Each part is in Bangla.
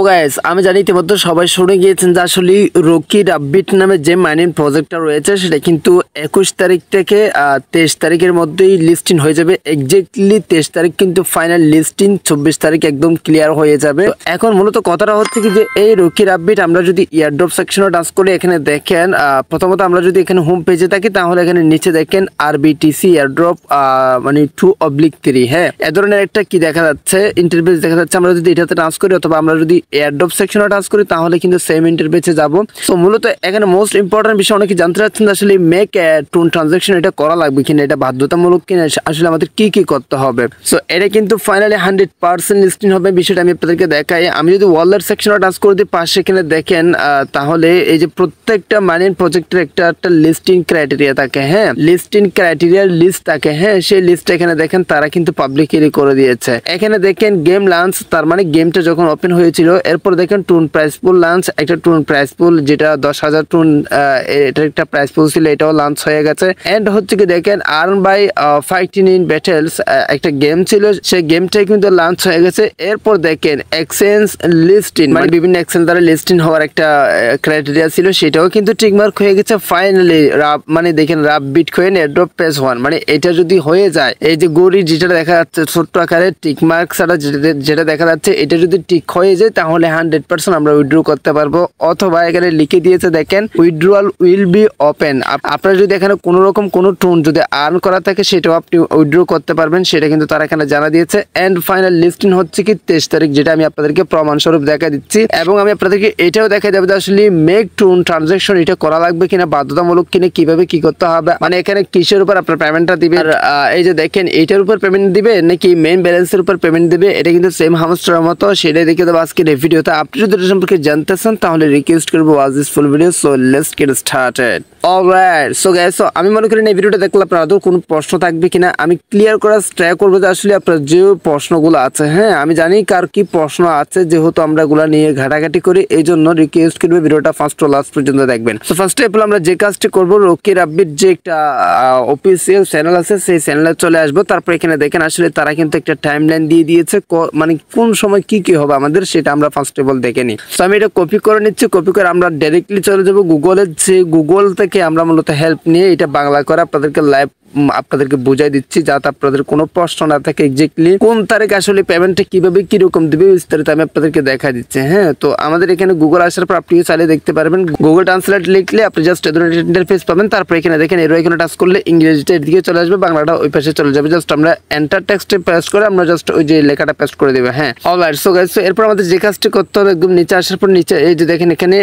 তো গাইস আমি জানি ইতিমধ্যে সবাই শুনে গিয়েছেন যে আসলে রকি রাব্বিট নামে যে মাইনিং প্রজেক্টটা রয়েছে সেটা কিন্তু একুশ তারিখ থেকে তেইশ তারিখের মধ্যেই লিস্টিং হয়ে যাবে এক্স্যাক্টলি তেইশ তারিখ কিন্তু ফাইনাল লিস্টিং চব্বিশ তারিখ একদম ক্লিয়ার হয়ে যাবে এখন মূলত কথাটা হচ্ছে কি যে এই রকি রাব্বিট আমরা যদি ইয়ারড্রপ সেকশনে ডান্স করে এখানে দেখেন প্রথমত আমরা যদি এখানে হোম পেজে থাকি তাহলে এখানে নিচে দেখেন আর বিটিসি ইয়ারড্রপ মানে টু অবলিক থ্রি হ্যাঁ এ ধরনের একটা কি দেখা যাচ্ছে ইন্টারভিউ দেখা যাচ্ছে আমরা যদি এটাতে ডান্স করি অথবা আমরা যদি এয়ারড্রপ সেকশনে টাচ করি তাহলে কিন্তু সেম ইন্টারপেজে যাব সো মূলত এখানে মোস্ট ইম্পর্টেন্ট বিষয় অনেকে জানতে চাচ্ছেন আসলে মেক টুন ট্রানজাকশন এটা করা লাগবে কিনা এটা বাধ্যতামূলক কিনা আসলে আমাদের কি কি করতে হবে সো এটা কিন্তু ফাইনালি হান্ড্রেড পার্সেন্ট লিস্টিং হবে বিষয়টা আমি আপনাদেরকে দেখাই আমি যদি ওয়ালেট সেকশনে টাচ করে দিই পাশে এখানে দেখেন তাহলে এই যে প্রত্যেকটা মানি প্রজেক্টের একটা একটা লিস্টিং ক্রাইটেরিয়া থাকে হ্যাঁ লিস্টিং ক্রাইটেরিয়ার লিস্ট থাকে হ্যাঁ সেই লিস্ট এখানে দেখেন তারা কিন্তু পাবলিক করে দিয়েছে এখানে দেখেন গেম লঞ্চ তার মানে গেমটা যখন ওপেন হয়েছিল এরপর দেখেন টুন প্রাইস পুল লাঞ্চ একটা টুন প্রাইস পুল যেটা দশ হাজার টুন এটা একটা প্রাইস পুল ছিল এটাও লাঞ্চ হয়ে গেছে এন্ড হচ্ছে কি দেখেন earn by fighting in battles একটা গেম ছিল সেই গেমটাই কিন্তু লাঞ্চ হয়ে গেছে এরপর দেখেন এক্সচেঞ্জ লিস্টিন মানে বিভিন্ন এক্সচেঞ্জ দ্বারা লিস্টিন হওয়ার একটা ক্রাইটেরিয়া ছিল সেটাও কিন্তু টিকমার্ক হয়ে গেছে ফাইনালি রাব মানে দেখেন রাব bitcoin airdrop phase one মানে এটা যদি হয়ে যায় এই যে গড়ি যেটা দেখা যাচ্ছে ছোট্ট আকারে টিকমার্ক ছাড়া যেটা দেখা যাচ্ছে এটা যদি টিক হয়ে যায় তাহলে হান্ড্রেড পার্সেন্ট আমরা উইথড্র করতে পারবো অথবা এখানে লিখে দিয়েছে দেখেন উইথড্রুয়াল উইল বি ওপেন আপনারা যদি এখানে কোনো রকম কোনো টোন যদি আর্ন করা থাকে সেটাও আপনি উইথড্র করতে পারবেন সেটা কিন্তু তারা এখানে জানা দিয়েছে অ্যান্ড ফাইনাল লিস্টিং হচ্ছে কি তেইশ তারিখ যেটা আমি আপনাদেরকে প্রমাণস্বরূপ দেখা দিচ্ছি এবং আমি আপনাদেরকে এটাও দেখা যাবে আসলে মেক টোন ট্রানজাকশন এটা করা লাগবে কিনা বাধ্যতামূলক কিনে কিভাবে কি করতে হবে মানে এখানে কিসের উপর আপনার পেমেন্টটা দিবে এই যে দেখেন এটার উপর পেমেন্ট দিবে নাকি মেন ব্যালেন্সের উপর পেমেন্ট দিবে এটা কিন্তু সেম হাউসটার মতো সেটাই দেখে দেবো আজকে আজকের এই ভিডিওতে আপনি যদি সম্পর্কে জানতে চান তাহলে রিকোয়েস্ট করবো watch this full video so let's get started alright so guys so আমি মনে করি এই ভিডিওটা দেখলে আপনার আদৌ কোনো প্রশ্ন থাকবে কিনা আমি ক্লিয়ার করার ট্রাই করবো যে আসলে আপনার যে প্রশ্নগুলো আছে হ্যাঁ আমি জানি কার কি প্রশ্ন আছে যেহেতু আমরা গুলা নিয়ে ঘাটাঘাটি করি এই জন্য রিকোয়েস্ট করবে ভিডিওটা ফার্স্ট লাস্ট পর্যন্ত দেখবেন সো ফার্স্ট অফ অল আমরা যে কাজটি করবো রকির আব্বির যে একটা অফিসিয়াল চ্যানেল আছে সেই চ্যানেলে চলে আসবো তারপর এখানে দেখেন আসলে তারা কিন্তু একটা টাইম লাইন দিয়ে দিয়েছে মানে কোন সময় কি কি হবে আমাদের সেটা আমরা ফার্স্ট অফ অল দেখে নিই তো আমি এটা কপি করে নিচ্ছি কপি করে আমরা ডাইরেক্টলি চলে যাবো গুগলের যে গুগল থেকে আমরা মূলত হেল্প নিয়ে এটা বাংলা করে আপনাদেরকে লাইভ আপনাদেরকে বুঝাই দিচ্ছি যাতে আপনাদের কোনো প্রশ্ন না থাকে এক্স্যাক্টলি কোন তারিখ আসলে পেমেন্টটা কিভাবে কিরকম দেবে বিস্তারিত আমি আপনাদেরকে দেখা দিচ্ছি হ্যাঁ তো আমাদের এখানে গুগল আসার পর আপনি চালিয়ে দেখতে পারবেন গুগল ট্রান্সলেট লিখলে আপনি জাস্ট ইন্টারফেস পাবেন তারপর এখানে দেখেন এর এখানে টাচ করলে ইংরেজিটা এদিকে চলে আসবে বাংলাটা ওই পাশে চলে যাবে জাস্ট আমরা এন্টার টেক্সটে পেস্ট করে আমরা জাস্ট ওই যে লেখাটা পেস্ট করে দেবে হ্যাঁ অলরাইট সো গাইস এরপর আমাদের যে কাজটি করতে হবে একদম নিচে আসার পর নিচে এই যে দেখেন এখানে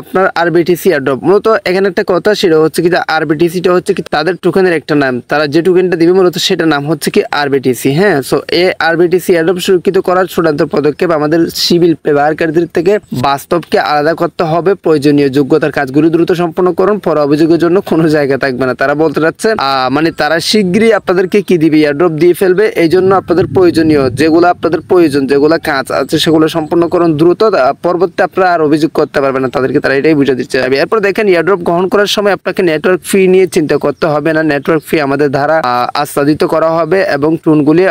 আপনার আরবিটিসি আর ড্রপ মূলত এখানে একটা কথা সেটা হচ্ছে কি যে আরবিটিসিটা হচ্ছে কি তাদের টোকেনের একটা নাম তারা যে টোকেনটা দিবে মূলত সেটা নাম হচ্ছে কি আরবিটিসি হ্যাঁ সো এ আরবিটিসি অ্যাডপ সুরক্ষিত করার চূড়ান্ত পদক্ষেপ আমাদের সিভিল ব্যবহারকারীদের থেকে বাস্তবকে আলাদা করতে হবে প্রয়োজনীয় যোগ্যতার কাজগুলি দ্রুত সম্পন্ন করুন পরে অভিযোগের জন্য কোনো জায়গা থাকবে না তারা বলতে চাচ্ছে মানে তারা শীঘ্রই আপনাদেরকে কি দিবে এয়ারড্রপ দিয়ে ফেলবে এই জন্য আপনাদের প্রয়োজনীয় যেগুলো আপনাদের প্রয়োজন যেগুলো কাজ আছে সেগুলো সম্পন্ন করুন দ্রুত পরবর্তী আপনারা আর অভিযোগ করতে পারবেন না তাদেরকে তারা এটাই বুঝে দিচ্ছে এরপর দেখেন এয়ারড্রপ গ্রহণ করার সময় আপনাকে নেটওয়ার্ক ফি নিয়ে চিন্তা করতে হবে না নেটওয়ার্ক ফি আমাদের ধারা আস্থাদিত করা হবে এবং টুনগুলি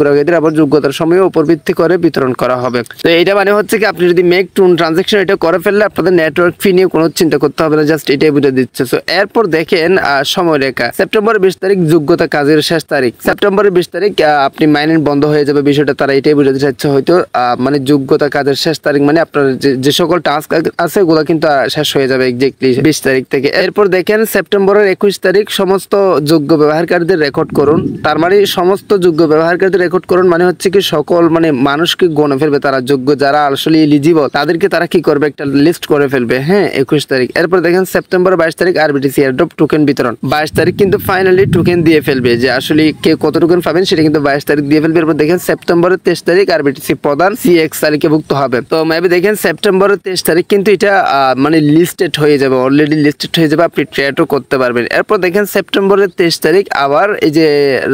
গ্রাহকদের আবার যোগ্যতার সময় উপর ভিত্তি করে বিতরণ করা হবে তো এটা মানে হচ্ছে কি আপনি যদি মেক টুন ট্রানজেকশন এটা করে ফেললে আপনাদের নেটওয়ার্ক ফি নিয়ে কোনো চিন্তা করতে হবে না জাস্ট এটাই বুঝে দিচ্ছে সো এরপর দেখেন সময়রেখা সেপ্টেম্বর বিশ তারিখ যোগ্যতা কাজের শেষ তারিখ সেপ্টেম্বরের বিশ তারিখ আপনি মাইনিং বন্ধ হয়ে যাবে বিষয়টা তারা এটাই বুঝাতে চাচ্ছে হয়তো মানে যোগ্যতা কাজের শেষ তারিখ মানে আপনার যে সকল টাস্ক আছে ওগুলো কিন্তু শেষ হয়ে যাবে এক্স্যাক্টলি বিশ তারিখ থেকে এরপর দেখেন সেপ্টেম্বরের একুশ তারিখ সমস্ত যোগ্য ব্যবহারকারীদের রেকর্ড করুন তার মানে সমস্ত যোগ্য ব্যবহারকারীদের রেকর্ড করুন মানে হচ্ছে কি সকল মানে মানুষকে গণে ফেলবে তারা যোগ্য যারা আসলে এলিজিবল তাদেরকে তারা কি করবে একটা লিস্ট করে ফেলবে হ্যাঁ একুশ তারিখ এরপর দেখেন সেপ্টেম্বর বাইশ তারিখ আরবিটিসি এয়ারড্রপ টোকেন বিতরণ বাইশ তারিখ কিন্তু ফাইনালি টোকেন দিয়ে ফেলবে যে আসলে কে কত টোকেন পাবেন সেটা কিন্তু বাইশ তারিখ দিয়ে ফেলবে এরপর দেখেন সেপ্টেম্বরের তেইশ তারিখ আরবিটিসি এক্স তারিখে তালিকাভুক্ত হবে তো মেবি দেখেন সেপ্টেম্বরের তেইশ তারিখ কিন্তু এটা মানে লিস্টেড হয়ে যাবে অলরেডি লিস্টেড হয়ে যাবে আপনি ট্রেডও করতে পারবেন এরপর দেখেন সেপ্টেম্বরের তেইশ তারিখ আবার এই যে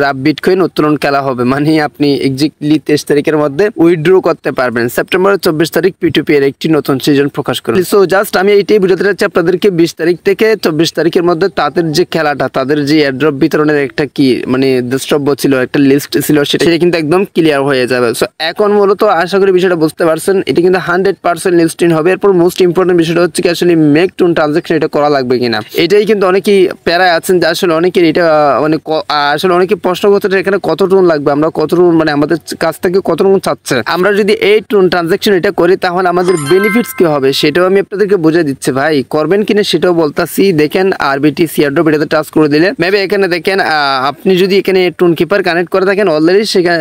রাব বিটকয়েন উত্তোলন খেলা হবে মানে আপনি এক্সাক্টলি তেইশ তারিখের মধ্যে উইথড্র করতে পারবেন সেপ্টেম্বরের চব্বিশ তারিখ পিটুপি এর একটি নতুন সিজন প্রকাশ করবে সো জাস্ট আমি এইটাই বুঝাতে চাচ্ছি আপনাদেরকে বিশ তারিখ থেকে চব্বিশ তারিখের মধ্যে তাদের যে খেলাটা তাদের যে এয়ারড্রপ বিতরণের একটা কি মানে দ্রষ্টব্য ছিল একটা লিস্ট ছিল সেটা কিন্তু একদম ক্লিয়ার হয়ে যাবে সো এখন মূলত আশা করি বিষয়টা বুঝতে পারছেন এটা কিন্তু হান্ড্রেড পার্সেন্ট লিস্টিং হবে এরপর মোস্ট ইম্পর্টেন্ট বিষয়টা হচ্ছে কি আসলে মেক টুন ট্রানজাকশন এটা করা লাগবে কিনা এটাই কিন্তু অনেকেই প্যারায় আছেন যে আসলে অনেকের এটা মানে আসলে অনেকে প্রশ্ন করছে এখানে কত টোন লাগবে আমরা কত টোন মানে আমাদের কাছ থেকে কত টোন চাচ্ছে আমরা যদি এই টোন ট্রানজাকশন এটা করি তাহলে আমাদের বেনিফিটস কি হবে সেটাও আমি আপনাদেরকে বুঝে দিচ্ছি ভাই করবেন কিনা সেটাও বলতাছি দেখেন আরবিটি সিয়ারড্রপ এটাতে টাচ করে দিলে মেবি এখানে দেখেন আপনি যদি এখানে টোন কিপার কানেক্ট করে থাকেন অলরেডি সেখানে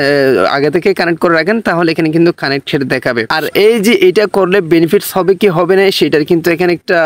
আগে থেকে কানেক্ট করে রাখেন তাহলে এখানে কিন্তু কানেক্ট কানেক্টেড দেখাবে আর এই যে এটা করলে বেনিফিটস হবে কি হবে না সেটার কিন্তু এখানে একটা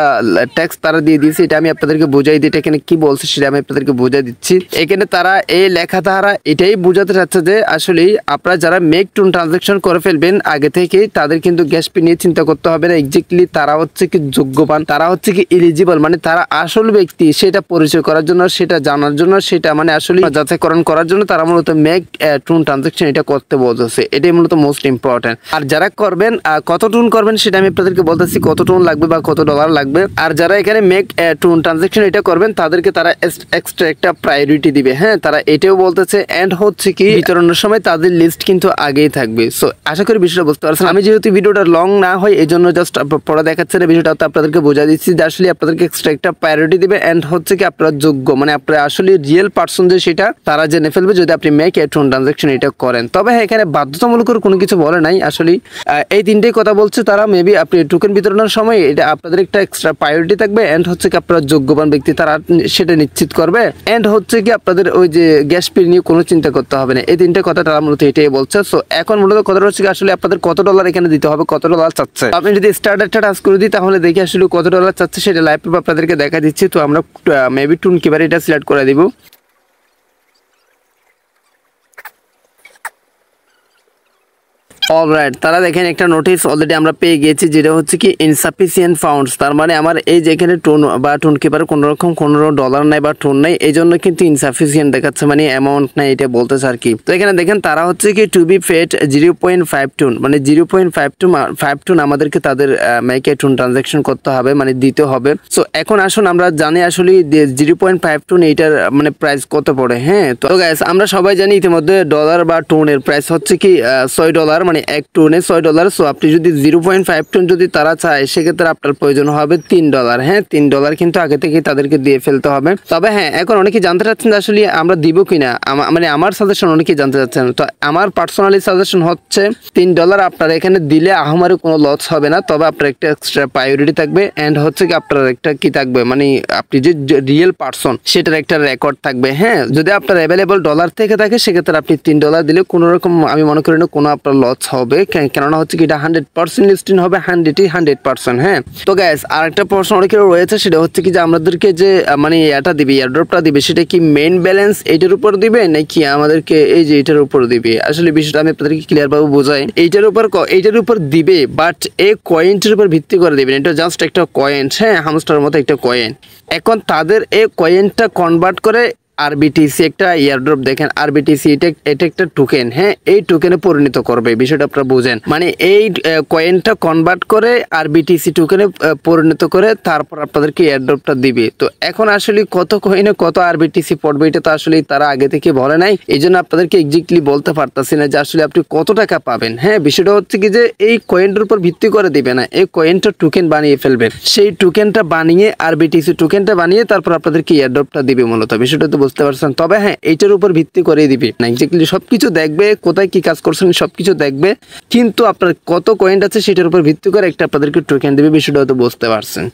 ট্যাক্স তারা দিয়ে দিয়েছে এটা আমি আপনাদেরকে বোঝাই দিই এটা এখানে কি বলছে সেটা আমি আপনাদেরকে বোঝাই দিচ্ছি এখানে তারা এই লেখা তারা এটাই বোঝাতে চাচ্ছে যে আসলে আপনারা যারা মেক টুন ট্রানজাকশন করে ফেলবেন আগে থেকে তাদের কিন্তু গ্যাস পি নিয়ে চিন্তা করতে হবে না এক্স্যাক্টলি তারা হচ্ছে কি যোগ্যবান তারা হচ্ছে কি এলিজিবল মানে তারা আসল ব্যক্তি সেটা পরিচয় করার জন্য সেটা জানার জন্য সেটা মানে আসলে যাচাইকরণ করার জন্য তারা মূলত মেক টুন ট্রানজাকশন এটা করতে বলতেছে এটাই মূলত মোস্ট ইম্পর্টেন্ট আর যারা করবেন কত টুন করবেন সেটা আমি আপনাদেরকে বলতেছি কত টুন লাগবে বা কত ডলার লাগবে আর যারা এখানে মেক টুন ট্রানজাকশন এটা করবেন তাদেরকে তারা এক্সট্রা একটা প্রায়োরিটি দিবে হ্যাঁ তারা এটাও বলতেছে অ্যান্ড হচ্ছে কি বিতরণের সময় তাদের লিস্ট কিন্তু আগেই থাকবে সো আশা করি বিষয়টা বুঝতে পারছেন আমি যেহেতু ভিডিওটা লং না হয় এই জন্য জাস্ট পড়া দেখাচ্ছে না বিষয়টা আপনাদেরকে বোঝা দিচ্ছি যে আসলে আপনাদেরকে এক্সট্রা একটা প্রায়োরিটি দিবে অ্যান্ড হচ্ছে কি আপনারা যোগ্য মানে আপনারা আসলে রিয়েল পার্সন যে সেটা তারা জেনে ফেলবে যদি আপনি মেক এ টোন ট্রানজাকশন এটা করেন তবে হ্যাঁ এখানে বাধ্যতামূলক কোনো কিছু বলে নাই আসলে এই তিনটেই কথা বলছে তারা মেবি আপনি টোকেন বিতরণের সময় এটা আপনাদের একটা এক্সট্রা প্রায়োরিটি থাকবে অ্যান্ড হচ্ছে কি আপনারা যোগ্যবান ব্যক্তি তারা সেটা নিশ্চিত করবে এন্ড হচ্ছে কি আপনাদের ওই যে গ্যাস ফ্রি নিয়ে কোনো চিন্তা করতে হবে না এই তিনটে কথা তারা মূলত এটাই বলছে সো এখন মূলত কথাটা হচ্ছে আসলে আপনাদের কত ডলার এখানে দিতে হবে কত ডলার চাচ্ছে আপনি যদি স্টার্টারটা টাচ করে দিই তাহলে দেখি আসলে কত ডলার চাচ্ছে সেটা লাইভ আপনাদেরকে দেখা দিচ্ছি তো আমরা মেবি টুন কিবার এটা সিলেক্ট করে দিব অলরাইট তারা দেখেন একটা নোটিস অলরেডি আমরা পেয়ে গেছি যেটা হচ্ছে কি ইনসাফিসিয়েন্ট ফাউন্ডস তার মানে আমার এই যেখানে টোন বা টোন কিপার কোনো রকম কোনো ডলার নাই বা টোন নাই এই জন্য কিন্তু ইনসাফিসিয়েন্ট দেখাচ্ছে মানে অ্যামাউন্ট নাই এটা বলতেছে আর কি তো এখানে দেখেন তারা হচ্ছে কি টু বি ফেট জিরো পয়েন্ট ফাইভ টুন মানে zero point five two five টুন আমাদেরকে তাদের মাইকে টুন ট্রানজাকশন করতে হবে মানে দিতে হবে সো এখন আসুন আমরা জানি আসলে জিরো পয়েন্ট ফাইভ টুন এইটার মানে প্রাইস কত পড়ে হ্যাঁ তো গ্যাস আমরা সবাই জানি ইতিমধ্যে ডলার বা টোনের প্রাইস হচ্ছে কি ছয় ডলার মানে মানে এক টনে ছয় ডলার সো আপনি যদি জিরো পয়েন্ট ফাইভ টন যদি তারা চায় সেক্ষেত্রে আপনার প্রয়োজন হবে তিন ডলার হ্যাঁ তিন ডলার কিন্তু আগে থেকে তাদেরকে দিয়ে ফেলতে হবে তবে হ্যাঁ এখন অনেকে জানতে চাচ্ছেন যে আসলে আমরা দিব কিনা মানে আমার সাজেশন অনেকে জানতে চাচ্ছেন তো আমার পার্সোনালি সাজেশন হচ্ছে তিন ডলার আপনার এখানে দিলে আহমারে কোনো লস হবে না তবে আপনার একটা এক্সট্রা প্রায়োরিটি থাকবে অ্যান্ড হচ্ছে কি আপনার একটা কি থাকবে মানে আপনি যে রিয়েল পার্সন সেটার একটা রেকর্ড থাকবে হ্যাঁ যদি আপনার অ্যাভেলেবল ডলার থেকে থাকে সেক্ষেত্রে আপনি তিন ডলার দিলে কোনোরকম আমি মনে করি না কোনো আপনার লস হবে কেননা হচ্ছে কি এটা হান্ড্রেড পার্সেন্ট লিস্টিন হবে হান্ড্রেডই হান্ড্রেড পার্সেন্ট হ্যাঁ তো গ্যাস আর একটা প্রশ্ন অনেকের রয়েছে সেটা হচ্ছে কি যে আমাদেরকে যে মানে এটা দিবে এয়ারড্রপটা দিবে সেটা কি মেন ব্যালেন্স এটার উপর দিবে নাকি আমাদেরকে এই যে এটার উপর দিবে আসলে বিষয়টা আমি আপনাদেরকে ক্লিয়ারভাবে বোঝাই এইটার উপর এইটার উপর দিবে বাট এই কয়েনটির উপর ভিত্তি করে দেবেন এটা জাস্ট একটা কয়েন হ্যাঁ হামস্টার মতো একটা কয়েন এখন তাদের এই কয়েনটা কনভার্ট করে আরবিটিসি একটা ইয়ারড্রপ দেখেন আরবিটিসি এটা একটা টোকেন হ্যাঁ এই টোকেনে পরিণত করবে বিষয়টা আপনারা বুঝেন মানে এই কয়েনটা কনভার্ট করে আরবিটিসি টোকেনে পরিণত করে তারপর আপনাদেরকে ইয়ারড্রপটা দিবে তো এখন আসলে কত কয়েনে কত আরবিটিসি পড়বে এটা তো আসলে তারা আগে থেকে বলে নাই এই জন্য আপনাদেরকে এক্সাক্টলি বলতে পারতাছি না যে আসলে আপনি কত টাকা পাবেন হ্যাঁ বিষয়টা হচ্ছে কি যে এই কয়েনটার উপর ভিত্তি করে দিবে না এই কয়েনটা টোকেন বানিয়ে ফেলবে সেই টোকেনটা বানিয়ে আরবিটিসি টোকেনটা বানিয়ে তারপর আপনাদেরকে ইয়ারড্রপটা দিবে মূলত বিষয়টা বুঝতে পারছেন তবে হ্যাঁ এইটার উপর ভিত্তি করে দিবে না এক্স্যাক্টলি সবকিছু দেখবে কোথায় কি কাজ করছেন সবকিছু দেখবে কিন্তু আপনার কত কয়েন্ট আছে সেটার উপর ভিত্তি করে একটা আপনাদেরকে টোকেন দেবে বিষয়টা হয়তো বুঝতে পারছেন